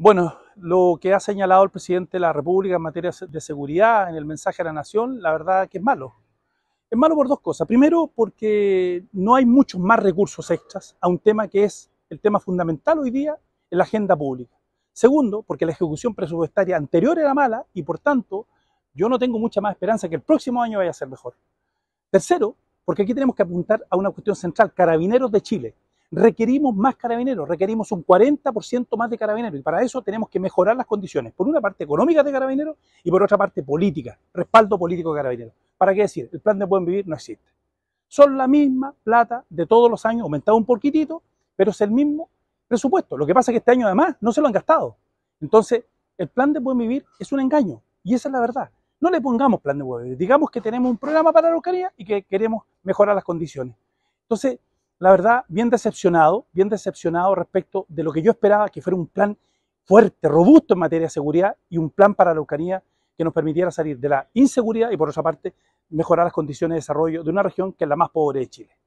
Bueno, lo que ha señalado el presidente de la República en materia de seguridad en el mensaje a la nación, la verdad que es malo. Es malo por dos cosas. Primero, porque no hay muchos más recursos extras a un tema que es el tema fundamental hoy día en la agenda pública. Segundo, porque la ejecución presupuestaria anterior era mala y por tanto yo no tengo mucha más esperanza que el próximo año vaya a ser mejor. Tercero, porque aquí tenemos que apuntar a una cuestión central, Carabineros de Chile, requerimos más carabineros, requerimos un 40% más de carabineros y para eso tenemos que mejorar las condiciones, por una parte económica de carabineros y por otra parte política, respaldo político de carabineros. ¿Para qué decir? El plan de Buen Vivir no existe. Son la misma plata de todos los años, aumentado un poquitito, pero es el mismo presupuesto. Lo que pasa es que este año además no se lo han gastado. Entonces, el plan de Buen Vivir es un engaño y esa es la verdad. No le pongamos plan de Buen Vivir, digamos que tenemos un programa para la Araucanía y que queremos mejorar las condiciones. Entonces, la verdad, bien decepcionado, bien decepcionado respecto de lo que yo esperaba que fuera un plan fuerte, robusto en materia de seguridad y un plan para la Ucrania que nos permitiera salir de la inseguridad y por otra parte mejorar las condiciones de desarrollo de una región que es la más pobre de Chile.